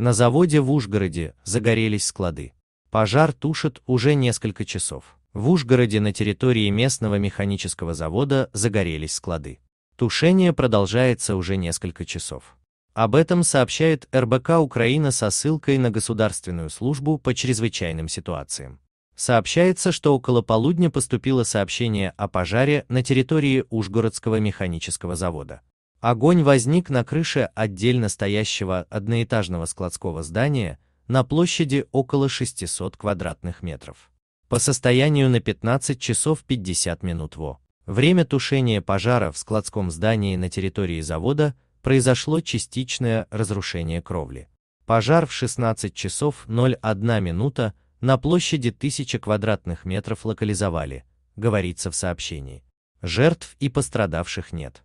На заводе в Ужгороде загорелись склады. Пожар тушат уже несколько часов. В Ужгороде на территории местного механического завода загорелись склады. Тушение продолжается уже несколько часов. Об этом сообщает РБК Украина со ссылкой на Государственную службу по чрезвычайным ситуациям. Сообщается, что около полудня поступило сообщение о пожаре на территории Ужгородского механического завода. Огонь возник на крыше отдельно стоящего одноэтажного складского здания на площади около 600 квадратных метров. По состоянию на 15 часов 50 минут ВО. Время тушения пожара в складском здании на территории завода произошло частичное разрушение кровли. Пожар в 16 часов 01 минута на площади 1000 квадратных метров локализовали, говорится в сообщении. Жертв и пострадавших нет.